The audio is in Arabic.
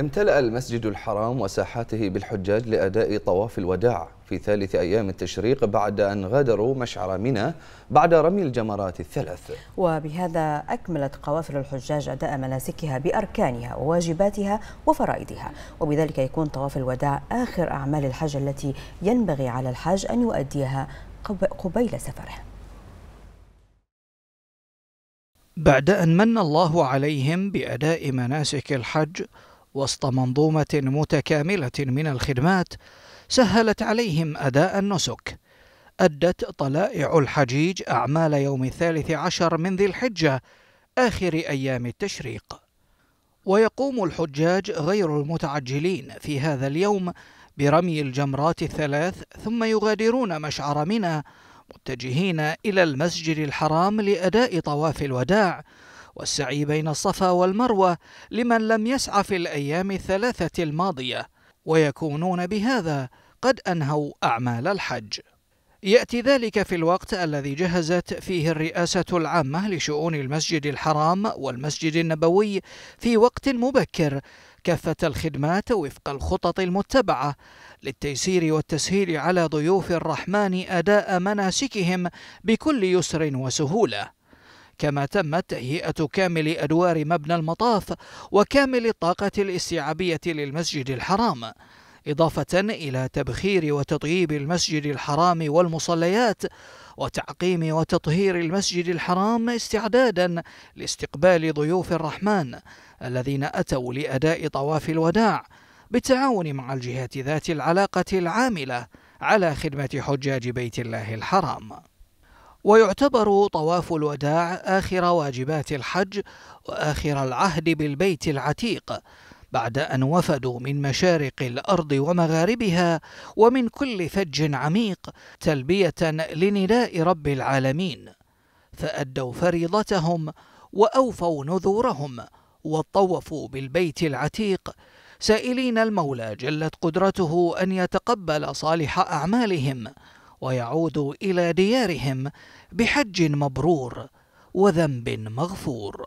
امتلأ المسجد الحرام وساحاته بالحجاج لأداء طواف الوداع في ثالث أيام التشريق بعد أن غادروا مشعر منى بعد رمي الجمرات الثلاث وبهذا أكملت قوافل الحجاج أداء مناسكها بأركانها وواجباتها وفرائضها وبذلك يكون طواف الوداع آخر أعمال الحج التي ينبغي على الحاج أن يؤديها قبيل سفره بعد أن من الله عليهم بأداء مناسك الحج وسط منظومة متكاملة من الخدمات سهلت عليهم أداء النسك أدت طلائع الحجيج أعمال يوم الثالث عشر من ذي الحجة آخر أيام التشريق ويقوم الحجاج غير المتعجلين في هذا اليوم برمي الجمرات الثلاث ثم يغادرون مشعر منى متجهين إلى المسجد الحرام لأداء طواف الوداع والسعي بين الصفا والمروة لمن لم يسعى في الأيام الثلاثة الماضية ويكونون بهذا قد أنهوا أعمال الحج يأتي ذلك في الوقت الذي جهزت فيه الرئاسة العامة لشؤون المسجد الحرام والمسجد النبوي في وقت مبكر كافة الخدمات وفق الخطط المتبعة للتيسير والتسهيل على ضيوف الرحمن أداء مناسكهم بكل يسر وسهولة كما تمت تهيئة كامل أدوار مبنى المطاف وكامل الطاقة الاستيعابية للمسجد الحرام إضافة إلى تبخير وتطييب المسجد الحرام والمصليات وتعقيم وتطهير المسجد الحرام استعدادا لاستقبال ضيوف الرحمن الذين أتوا لأداء طواف الوداع بالتعاون مع الجهات ذات العلاقة العاملة على خدمة حجاج بيت الله الحرام ويعتبر طواف الوداع آخر واجبات الحج وآخر العهد بالبيت العتيق بعد أن وفدوا من مشارق الأرض ومغاربها ومن كل فج عميق تلبية لنداء رب العالمين فأدوا فريضتهم وأوفوا نذورهم وطوفوا بالبيت العتيق سائلين المولى جلت قدرته أن يتقبل صالح أعمالهم ويعودوا إلى ديارهم بحج مبرور وذنب مغفور